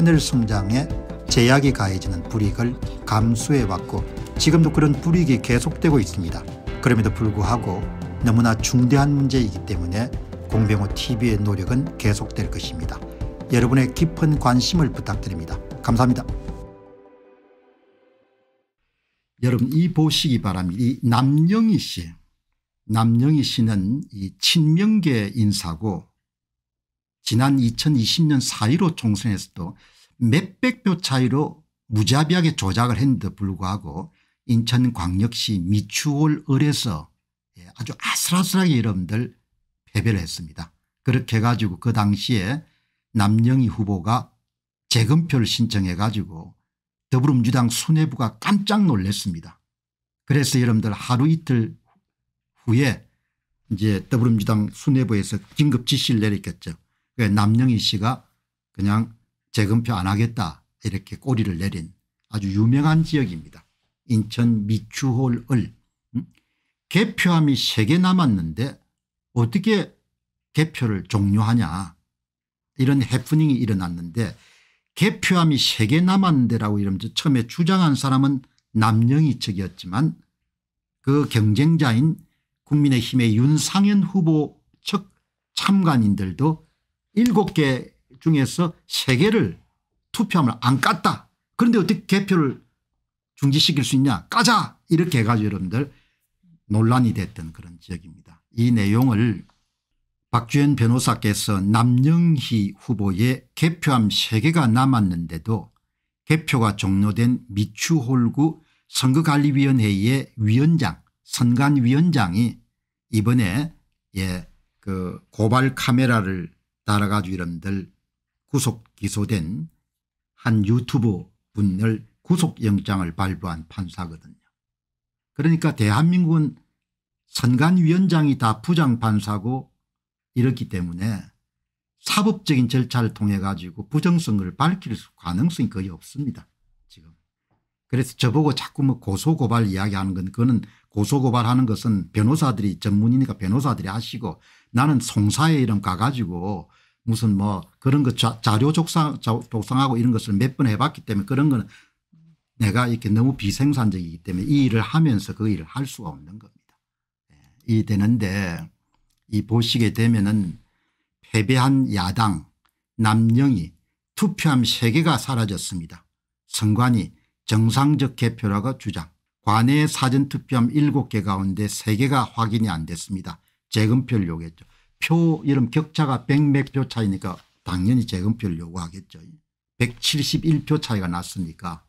하늘 성장에 제약이 가해지는 불이익을 감수해왔고 지금도 그런 불이익이 계속되고 있습니다. 그럼에도 불구하고 너무나 중대한 문제이기 때문에 공병호 TV의 노력은 계속될 것입니다. 여러분의 깊은 관심을 부탁드립니다. 감사합니다. 여러분 이 보시기 바랍니다. 이 남영희 씨. 남영희 씨는 이 친명계 인사고 지난 2020년 4.15 총선에서도 몇백 표 차이로 무자비하게 조작을 했는데 불구하고 인천광역시 미추홀 을에서 예, 아주 아슬아슬하게 여러분들 패배를 했습니다. 그렇게 해가지고 그 당시에 남영희 후보가 재검표를 신청해 가지고 더불어민주당 수뇌부가 깜짝 놀랐습니다. 그래서 여러분들 하루 이틀 후에 이제 더불어민주당 수뇌부에서 긴급 지시를 내렸겠죠. 예, 남영희 씨가 그냥 재검표 안 하겠다 이렇게 꼬리를 내린 아주 유명한 지역입니다. 인천 미추홀을 음? 개표함이 3개 남았는데 어떻게 개표를 종료하냐 이런 해프닝이 일어났는데 개표함이 3개 남았는데라고 이러면서 처음에 주장한 사람은 남영희 측이었지만 그 경쟁자인 국민의힘의 윤상현 후보 측 참관인들도 일곱 개 중에서 세개를 투표함을 안 깠다. 그런데 어떻게 개표를 중지시킬 수 있냐 까자 이렇게 해가지고 여러분들 논란이 됐던 그런 지역입니다. 이 내용을 박주현 변호사께서 남영희 후보의 개표함 3개가 남았는데도 개표가 종료된 미추홀구 선거관리위원회의 위원장 선관위원장이 이번에 예, 그 고발 카메라를 따라가주 이름들 구속 기소된 한 유튜브 분을 구속영장을 발부한 판사거든요. 그러니까 대한민국은 선관위원장이 다 부장판사고 이렇기 때문에 사법적인 절차를 통해 가지고 부정성을 밝힐 가능성이 거의 없습니다. 지금. 그래서 저보고 자꾸 뭐 고소고발 이야기하는 건 그거는 고소고발하는 것은 변호사들이 전문이니까 변호사들이 하시고 나는 송사에 이름 가가지고 무슨 뭐 그런 거 자, 료 독상, 독상하고 이런 것을 몇 번 해봤기 때문에 그런 거는 내가 이렇게 너무 비생산적이기 때문에 이 일을 하면서 그 일을 할 수가 없는 겁니다. 예, 이 되는데 이 보시게 되면은 패배한 야당 남영이 투표함 3개가 사라졌습니다. 선관위 정상적 개표라고 주장 관내 사전투표함 7개 가운데 3개가 확인이 안 됐습니다. 재검표를 요구했죠. 표 이름 격차가 100몇 표 차이니까 당연히 재검표를 요구하겠죠. 171표 차이가 났으니까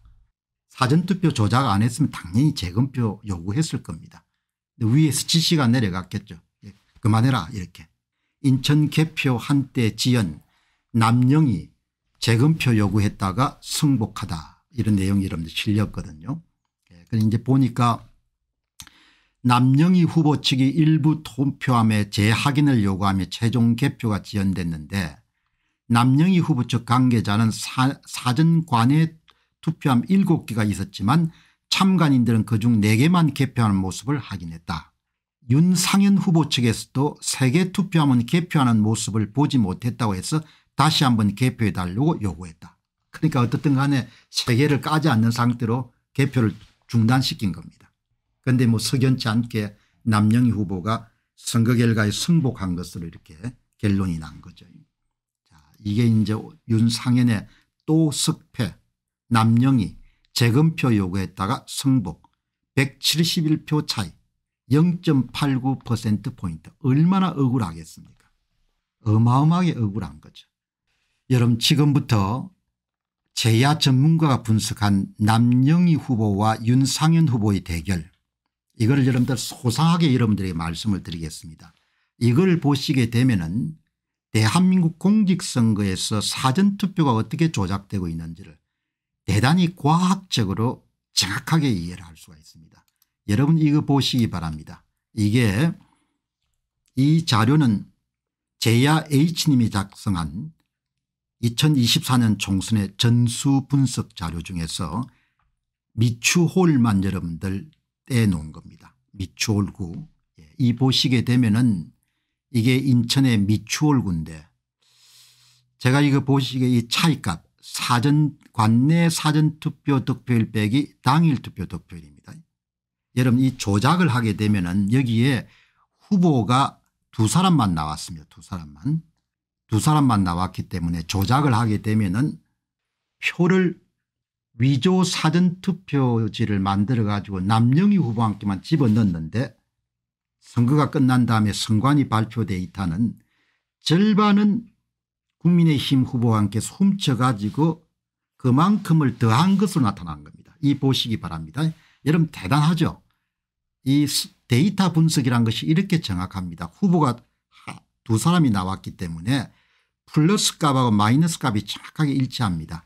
사전투표 조작 안 했으면 당연히 재검표 요구했을 겁니다. 위에서 지시가 내려갔겠죠. 예, 그만해라 이렇게. 인천 개표 한때 지연 남영이 재검표 요구했다가 승복하다 이런 내용이 여러분들 실렸거든요. 예, 그래서 이제 보니까 남영희 후보 측이 일부 투표함의 재확인을 요구하며 최종 개표가 지연됐는데 남영희 후보 측 관계자는 사, 전관외 투표함 7개가 있었지만 참관인들은 그중 4개만 개표하는 모습을 확인했다. 윤상현 후보 측에서도 3개 투표함은 개표하는 모습을 보지 못했다고 해서 다시 한번 개표해 달라고 요구했다. 그러니까 어떻든 간에 3개를 까지 않는 상태로 개표를 중단시킨 겁니다. 그런데 뭐 석연치 않게 남영희 후보가 선거 결과에 승복한 것으로 이렇게 결론이 난 거죠. 자, 이게 이제 윤상현의 또 석패 남영희 재검표 요구했다가 승복 171표 차이 0.89%포인트 얼마나 억울하겠습니까 어마어마하게 억울한 거죠. 여러분 지금부터 제야 전문가가 분석한 남영희 후보와 윤상현 후보의 대결 이걸 여러분들 소상하게 여러분들에게 말씀을 드리겠습니다. 이걸 보시게 되면은 대한민국 공직선거에서 사전투표가 어떻게 조작되고 있는지를 대단히 과학적으로 정확하게 이해를 할 수가 있습니다. 여러분 이거 보시기 바랍니다. 이게 이 자료는 제야 H님이 작성한 2024년 총선의 전수 분석 자료 중에서 미추홀만 여러분들 떼놓은 겁니다. 미추홀구. 예, 이 보시게 되면은 이게 인천의 미추홀구인데 제가 이거 보시게이 차이값 사전 관내 사전투표 득표율 빼기 당일 투표 득표율입니다 여러분 이 조작을 하게 되면은 여기에 후보가 두 사람만 나왔습니다. 두 사람만. 두 사람만 나왔기 때문에 조작을 하게 되면은 표를 위조 사전투표지를 만들어 가지고 남영희 후보한테만집어넣는데 선거가 끝난 다음에 선관위 발표 데이터는 절반은 국민의힘 후보와 함께 훔쳐가지고 그만큼을 더한 것으로 나타난 겁니다. 이 보시기 바랍니다. 여러분 대단하죠. 이 데이터 분석이란 것이 이렇게 정확합니다. 후보가 두 사람이 나왔기 때문에 플러스 값하고 마이너스 값이 정확하게 일치합니다.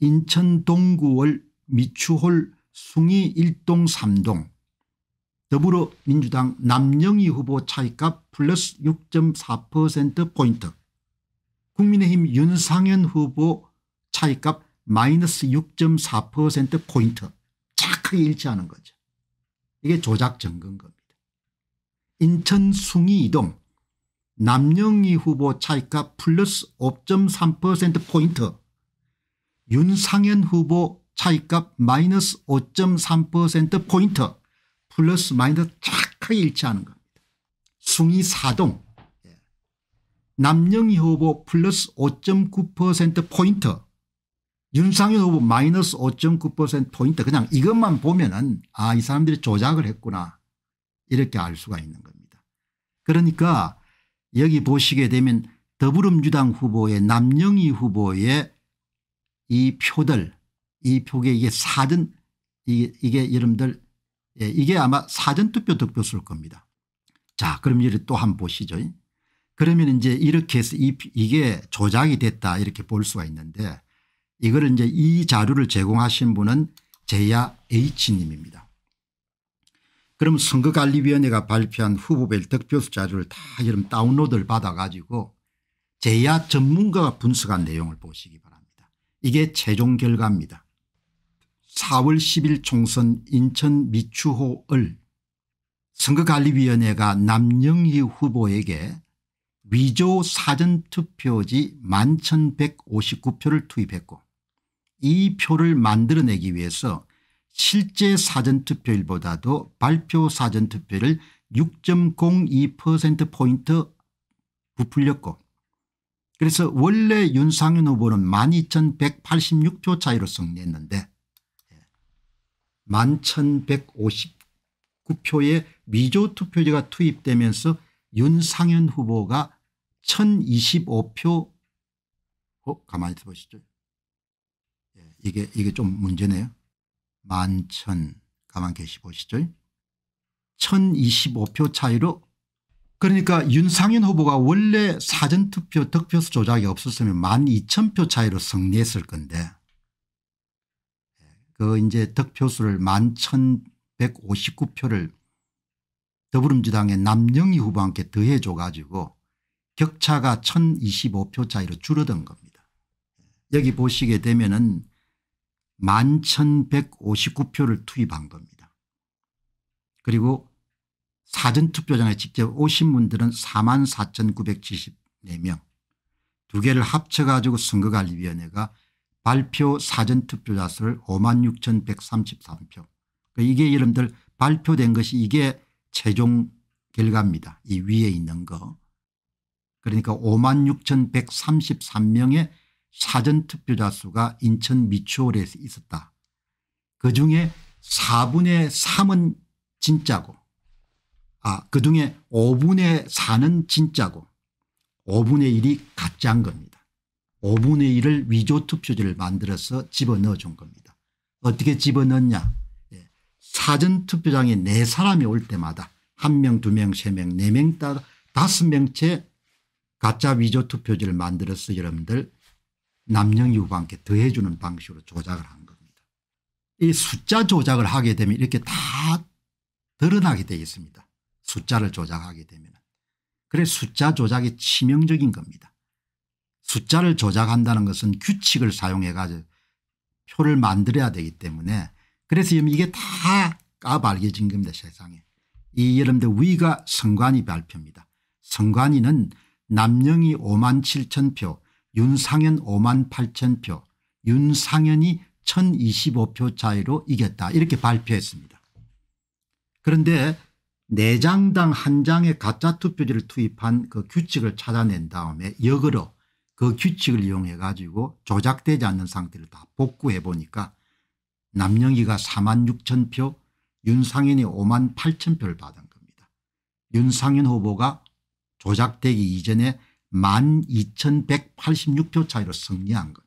인천 동구월 미추홀 숭이 1동3동 더불어민주당 남영희 후보 차이값 플러스 6.4%포인트 국민의힘 윤상현 후보 차이값 마이너스 6.4%포인트 착하게 일치하는 거죠. 이게 조작 증거인 겁니다. 인천 숭이 이동 남영희 후보 차이값 플러스 5.3%포인트 윤상현 후보 차이값 마이너스 5.3%포인트 플러스 마이너스 착하게 일치하는 겁니다. 숭이 사동 예. 남영희 후보 플러스 5.9%포인트 윤상현 후보 마이너스 5.9%포인트 그냥 이것만 보면 은아이 사람들이 조작을 했구나 이렇게 알 수가 있는 겁니다. 그러니까 여기 보시게 되면 더불어민주당 후보의 남영희 후보의 이 표들 이 표게 이게 사전 이게, 이게 여러분들 예, 이게 아마 사전투표 득표수일 겁니다. 자 그럼 이제또 한 번 보시죠. 그러면 이제 이렇게 해서 이, 이게 조작이 됐다 이렇게 볼 수가 있는데 이거를 이제 이 자료를 제공하신 분은 제야 H님입니다. 그럼 선거관리위원회가 발표한 후보별 득표수 자료를 다 여러분 다운로드를 받아가지고 제야 전문가가 분석한 내용을 보시기 바랍니다. 이게 최종 결과입니다. 4월 10일 총선 인천 미추호을 선거관리위원회가 남영희 후보에게 위조 사전투표지 1 1 159표를 투입했고 이 표를 만들어내기 위해서 실제 사전투표일보다도 발표 사전투표를 6.02%포인트 부풀렸고 그래서 원래 윤상윤 후보는 1 2 1 8 6조 차이로 승리했는데 11,159표의 미조 투표지가 투입되면서 윤상윤 후보가 1,025표 어? 가만히 들어보시죠. 예, 이게 이게 좀 문제네요. 만천 가만 계시 보시죠. 1025표 차이로 그러니까 윤상현 후보가 원래 사전투표 득표수 조작이 없었으면 12,000표 차이로 승리했을 건데 그 이제 득표수를 11,159표를 더불어민주당의 남영희 후보와 함께 더해줘 가지고 격차가 1025표 차이로 줄어든 겁니다. 여기 보시게 되면 은 11,159표를 투입한 겁니다. 그리고 사전투표장에 직접 오신 분들은 4만 4,974명 두 개를 합쳐가지고 선거관리위원회가 발표 사전투표자 수를 5만 6,133표 그러니까 이게 여러분들 발표된 것이 이게 최종 결과입니다. 이 위에 있는 거. 그러니까 5만 6,133명의 사전투표자 수가 인천 미추홀에 있었다. 그중에 4분의 3은 진짜고 아, 그 중에 5분의 4는 진짜고 5분의 1이 가짜인 겁니다. 5분의 1을 위조 투표지를 만들어서 집어넣어 준 겁니다. 어떻게 집어넣냐 예. 사전투표장에 네 사람이 올 때마다 한 명, 두 명, 세 명, 네 명, 다섯 명째 가짜 위조 투표지를 만들어서 여러분들 남녀 유부한테 더해주는 방식으로 조작을 한 겁니다. 이 숫자 조작을 하게 되면 이렇게 다 드러나게 되어 있습니다. 숫자를 조작하게 되면. 그래 숫자 조작이 치명적인 겁니다. 숫자를 조작한다는 것은 규칙을 사용해 가지고 표를 만들어야 되기 때문에 그래서 이게 다 까발겨진 겁니다 세상에. 이 여러분들 위가 성관이 발표입니다. 성관이는 남영이 5만 7천 표 윤상현 5만 8천 표 윤상현이 1025표 차이로 이겼다 이렇게 발표했습니다. 그런데 네장당한 장의 가짜 투표지를 투입한 그 규칙을 찾아낸 다음에 역으로 그 규칙을 이용해 가지고 조작되지 않는 상태를 다 복구해 보니까 남영희가 4만 6천 표 윤상현이 5만 8천 표를 받은 겁니다. 윤상현 후보가 조작되기 이전에 1만 2186표 차이로 승리한 겁니다.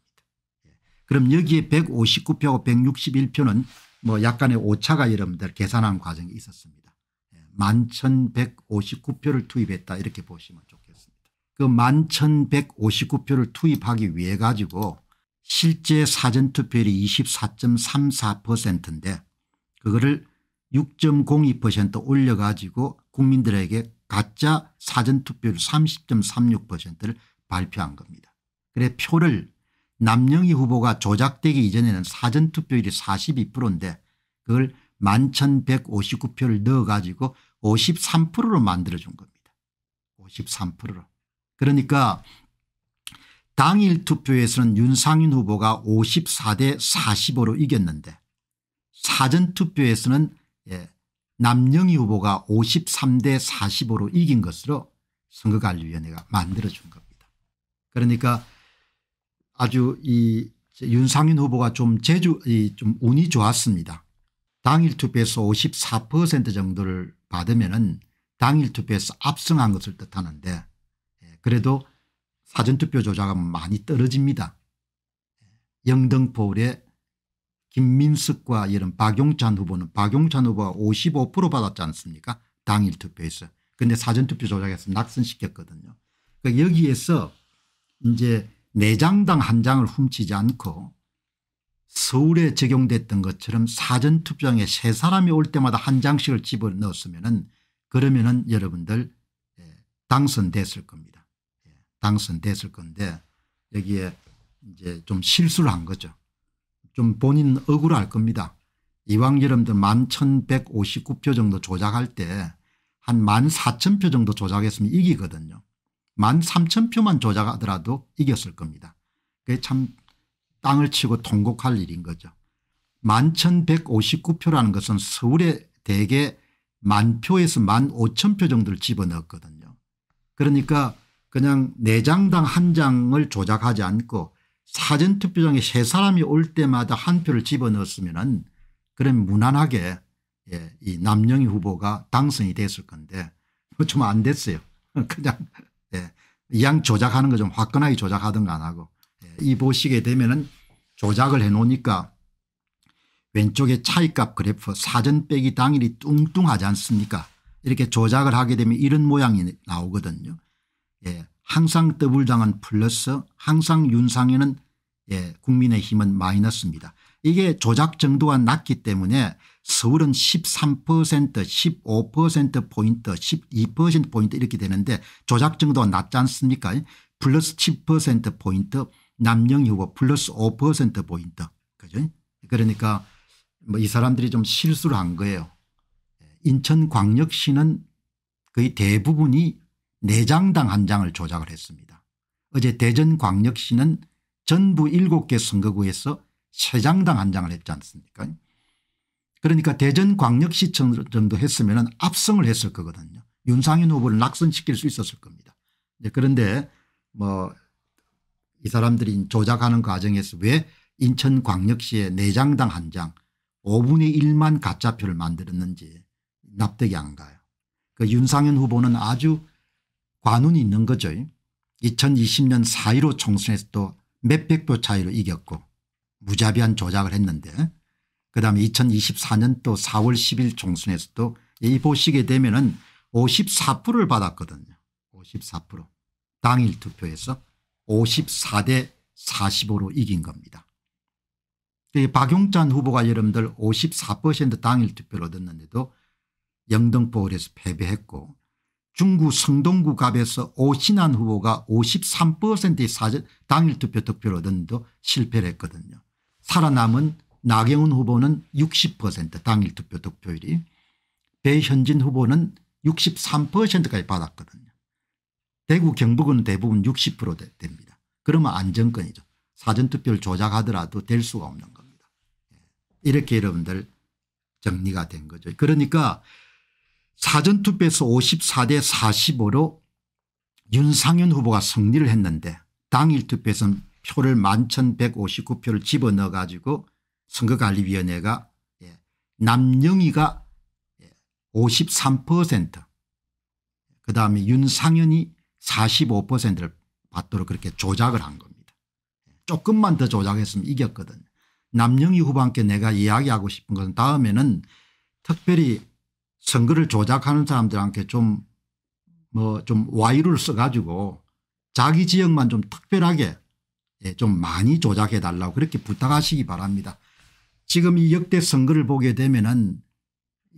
예. 그럼 여기에 1 5 9표하 161표는 뭐 약간의 오차가 여러분들 계산한 과정이 있었습니다. 11,159표를 투입했다 이렇게 보시면 좋겠습니다. 그 11,159표를 투입하기 위해 가지고 실제 사전투표율이 24.34%인데 그거를 6.02% 올려가지고 국민들에게 가짜 사전투표율 30.36%를 발표한 겁니다. 그래 표를 남영희 후보가 조작되기 이전에는 사전투표율이 42%인데 그걸 11,159표를 넣어가지고 53%로 만들어준 겁니다. 53%로. 그러니까 당일 투표에서는 윤상윤 후보가 54대 45로 이겼는데 사전투표에서는 예, 남영희 후보가 53대 45로 이긴 것으로 선거관리위원회가 만들어준 겁니다. 그러니까 아주 이 윤상윤 후보가 좀 재주, 좀 운이 좋았습니다. 당일 투표에서 54% 정도를 받으면은 당일 투표에서 압승한 것을 뜻하는데 예, 그래도 사전투표 조작은 많이 떨어집니다. 영등포울의 김민석과 이런 박용찬 후보는 박용찬 후보가 55% 받았지 않습니까 당일 투표에서. 근데 사전투표 조작해서 낙선시켰거든요. 그러니까 여기에서 이제 4장당 한 장을 훔치지 않고 서울에 적용됐던 것처럼 사전투표장에 세 사람이 올 때마다 한 장씩을 집어넣었으면 은 그러면 은 여러분들 예, 당선됐을 겁니다. 예, 당선됐을 건데 여기에 이제 좀 실수를 한 거죠. 좀 본인은 억울할 겁니다. 이왕 여러분들 11,159표 정도 조작할 때 한 14,000표 정도 조작했으면 이기거든요. 13,000표만 조작하더라도 이겼을 겁니다. 그게 참 땅을 치고 통곡할 일인 거죠. 만천 백오십 표라는 것은 서울에 대개 만 표에서 만 오천 표 정도를 집어넣었거든요. 그러니까 그냥 네 장당 한 장을 조작하지 않고 사전투표장에 세 사람이 올 때마다 한 표를 집어넣었으면 그럼 무난하게 예, 이 남영희 후보가 당선이 됐을 건데 뭐 좀안 됐어요. 그냥 예, 이양 조작하는 거 좀 화끈하게 조작하든가 안 하고 이 보시게 되면은 조작을 해 놓으니까 왼쪽에 차이값 그래프 사전 빼기 당일이 뚱뚱하지 않습니까 이렇게 조작을 하게 되면 이런 모양이 나오거든요. 예, 항상 더블당은 플러스 항상 윤상에는 예, 국민의힘은 마이너스입니다. 이게 조작 정도가 낮기 때문에 서울은 13% 15%포인트 12%포인트 이렇게 되는데 조작 정도가 낮지 않습니까 플러스 10%포인트 남영 후보 플러스 5% 보인다. 그죠? 그러니까 뭐 이 사람들이 좀 실수를 한 거예요. 인천광역시는 거의 대부분이 내장당 한 장을 조작을 했습니다. 어제 대전광역시는 전부 7개 선거구에서 3장당 한 장을 했지 않습니까 그러니까 대전광역시 정도 했으면 압승을 했을 거거든요. 윤상현 후보를 낙선시킬 수 있었을 겁니다. 네, 그런데 뭐이 사람들이 조작하는 과정에서 왜 인천광역시에 내장당한 장 5분의 1만 가짜표를 만들었는지 납득이 안 가요. 그 윤상현 후보는 아주 관운이 있는 거죠. 2020년 4.15 총선에서도 몇백 표 차이로 이겼고 무자비한 조작을 했는데 그다음에 2024년 또 4월 10일 총선에서도 이 보시게 되면 은 54%를 받았거든요. 54% 당일 투표에서 54대 45로 이긴 겁니다. 박용찬 후보가 여러분들 54% 당일 투표를 얻었는데도 영등포을에서 패배했고 중구 성동구 갑에서 오신환 후보가 53%의 당일 투표 득표를 얻었는데도 실패를 했거든요. 살아남은 나경원 후보는 60% 당일 투표 득표율이 배현진 후보는 63%까지 받았거든요. 대구 경북은 대부분 60% 됩니다. 그러면 안정권이죠. 사전투표를 조작하더라도 될 수가 없는 겁니다. 예. 이렇게 여러분들 정리가 된 거죠. 그러니까 사전투표에서 54대 45로 윤상현 후보가 승리를 했는데 당일 투표에서는 표를 11,159표를 집어넣어 가지고 선거관리위원회가 예, 남영희가 53% 예, 그다음에 윤상현이 45%를 받도록 그렇게 조작을 한 겁니다. 조금만 더 조작했으면 이겼거든요. 남영희 후보한테 내가 이야기하고 싶은 것은 다음에는 특별히 선거를 조작하는 사람들한테 좀 뭐좀 뭐 와이를 써가지고 자기 지역만 좀 특별하게 예, 좀 많이 조작해 달라고 그렇게 부탁하시기 바랍니다. 지금 이 역대 선거를 보게 되면은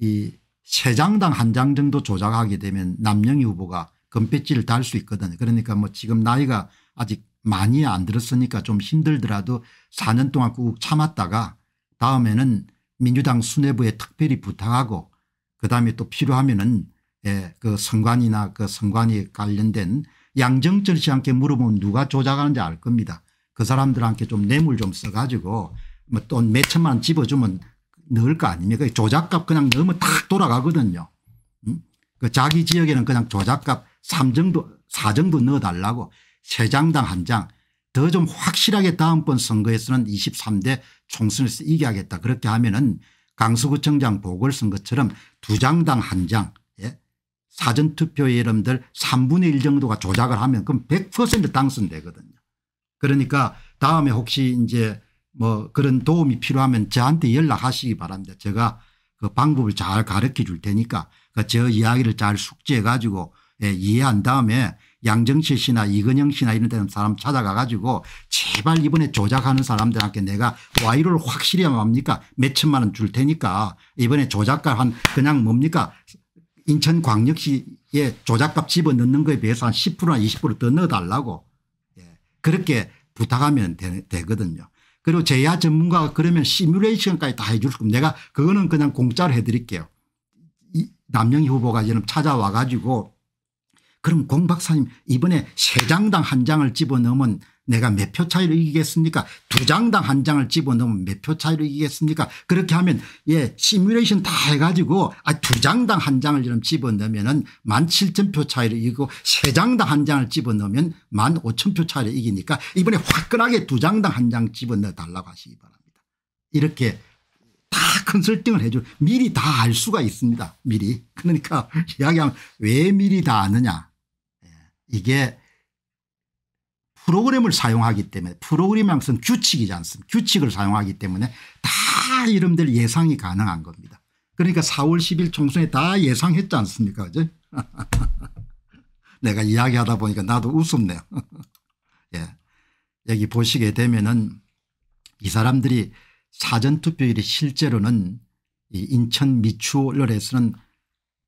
이 세 장당 한 장 정도 조작하게 되면 남영희 후보가 금패치를 달 수 있거든 거든요. 그러니까 뭐 지금 나이가 아직 많이 안 들었으니까 좀 힘들더라도 4년 동안 꾹 참았다가 다음에는 민주당 수뇌부에 특별히 부탁하고 그다음에 또 필요하면은 예, 그 선관이나 그 선관위 관련된 양정철 씨한테 물어보면 누가 조작하는지 알 겁니다. 그 사람들한테 좀 뇌물 좀 써가지고 뭐 또 몇천만 집어주면 넣을 거 아닙니까 그 조작값 그냥 넣으면 탁 돌아가거든요. 음? 그 자기 지역에는 그냥 조작값 3정도 4정도 넣어달라고 3장당 1장 더 좀 확실하게 다음번 선거에서는 23대 총선에서 이겨야겠다 그렇게 하면 은 강서구청장 보궐선거처럼 2장당 1장 예? 사전투표에 여러분들 3분의 1 정도가 조작을 하면 그럼 100% 당선되거든요. 그러니까 다음에 혹시 이제 뭐 그런 도움이 필요하면 저한테 연락하시기 바랍니다. 제가 그 방법을 잘 가르쳐 줄 테니까 그 저 이야기를 잘 숙지해 가지고 예, 이해한 다음에 양정철 씨나 이근영 씨나 이런 데는 사람 찾아가 가지고 제발 이번에 조작하는 사람들한테 내가 와이를 확실히 하면 합니까 몇 천만 원 줄 테니까 이번에 조작값 한 그냥 뭡니까 인천광역시에 조작값 집어넣는 거에 비해서 한 10%나 20%더 넣어달라고 예, 그렇게 부탁하면 되, 거든요 그리고 제야 전문가가 그러면 시뮬레이션까지 다 해줄 겁니다. 내가 그거는 그냥 공짜로 해드릴게요. 남영희 후보가 지금 찾아와 가지고 그럼 공 박사님 이번에 세 장당 한 장을 집어넣으면 내가 몇 표 차이로 이기겠습니까 두 장당 한 장을 집어넣으면 몇 표 차이로 이기겠습니까 그렇게 하면 예 시뮬레이션 다 해가지고 아, 두 장당 한 장을 이 집어넣으면 은만7천표 차이로 이기고 세 장당 한 장을 집어넣으면 만5천표 차이로 이기니까 이번에 화끈하게 두 장당 한 장 집어넣어 달라고 하시기 바랍니다. 이렇게 다 컨설팅을 해줄 미리 다 알 수가 있습니다. 미리. 그러니까 이야기하면 왜 미리 다 아느냐 이게 프로그램을 사용하기 때문에 프로그램 이 항상 규칙이지 않습니까 규칙을 사용하기 때문에 다 이름들 예상이 가능한 겁니다. 그러니까 4월 10일 총선에 다 예상했지 않습니까 그제 내가 이야기하다 보니까 나도 웃었네요. 예. 여기 보시게 되면은 이 사람들이 사전투표율이 실제로는 이 인천 미추홀에서는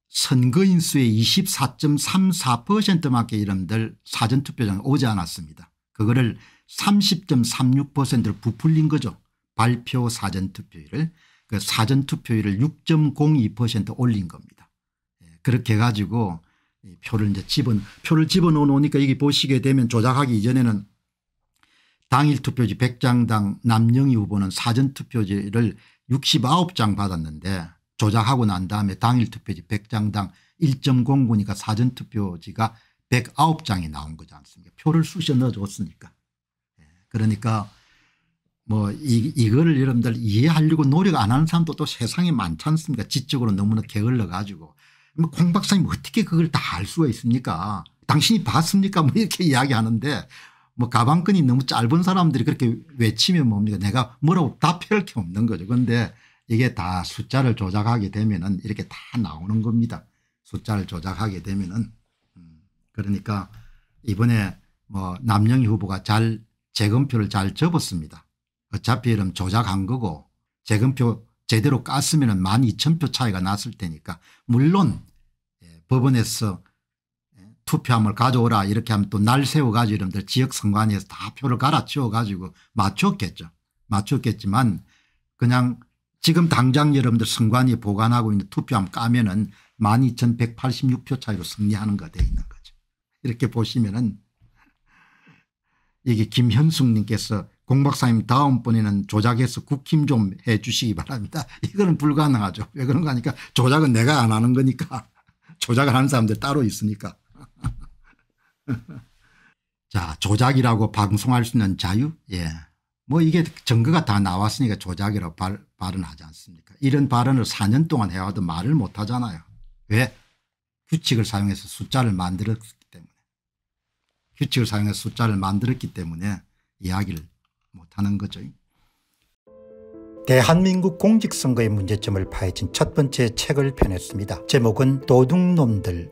선거인 수의 24.34%밖에 이름들 사전투표장 에 오지 않았습니다. 그거를 30.36%를 부풀린 거죠. 발표 사전투표율을 그 사전투표율을 6.02% 올린 겁니다. 예, 그렇게 해가지고 표를 이제 집은 표를 집어넣어 놓으니까 여기 보시게 되면 조작하기 이전에는 당일 투표지 100장당 남영희 후보는 사전투표지를 69장 받았는데 조작하고 난 다음에 당일 투표지 100장당 1.09니까 사전 투표지가 109장이 나온 거지 않습니까 표를 쑤셔 넣어줬으니까 예, 그러니까 뭐 이, 이거를 여러분들 이해하려고 노력 안 하는 사람도 또 세상에 많지 않습니까 지적으로 너무나 게을러 가지고 뭐 공 박사님 어떻게 그걸 다 알 수가 있습니까 당신이 봤습니까 뭐 이렇게 이야기하는데 뭐 가방끈이 너무 짧은 사람들이 그렇게 외치면 뭡니까 내가 뭐라고 답할 게 없는 거죠 그런데 이게 다 숫자를 조작하게 되면은 이렇게 다 나오는 겁니다. 숫자를 조작하게 되면은 음, 그러니까 이번에 뭐 남영희 후보가 잘 재검표를 잘 접었습니다. 어차피 이름 조작한 거고 재검표 제대로 깠으면 은만 이천 표 차이가 났을 테니까 물론 예, 법원에서 예, 투표함을 가져오라 이렇게 하면 또 날 세워가지고 이름들 지역선관위에서 다 표를 갈아치워가지고 맞췄겠죠. 맞췄겠지만 그냥 지금 당장 여러분들 선관위 보관하고 있는 투표함 까면 은 12,186표 차이로 승리하는 거 돼 있는 거죠. 이렇게 보시면 은 이게 김현숙 님께서 공 박사님 다음번에는 조작해서 국힘 좀 해 주시기 바랍니다. 이거는 불가능하죠. 왜 그런가 하니까 조작은 내가 안 하는 거니까 조작을 하는 사람들 따로 있으니까. 자 조작이라고 방송할 수 있는 자유 예뭐 이게 증거가 다 나왔으니까 조작이라고 발, 발언하지 않습니까 이런 발언을 4년 동안 해와도 말을 못하잖아요. 왜 규칙을 사용해서 숫자를 만들었기 때문에 규칙을 사용해서 숫자를 만들었기 때문에 이야기를 못하는 거죠. 대한민국 공직선거의 문제점을 파헤친 첫 번째 책을 펴냈습니다. 제목은 도둑놈들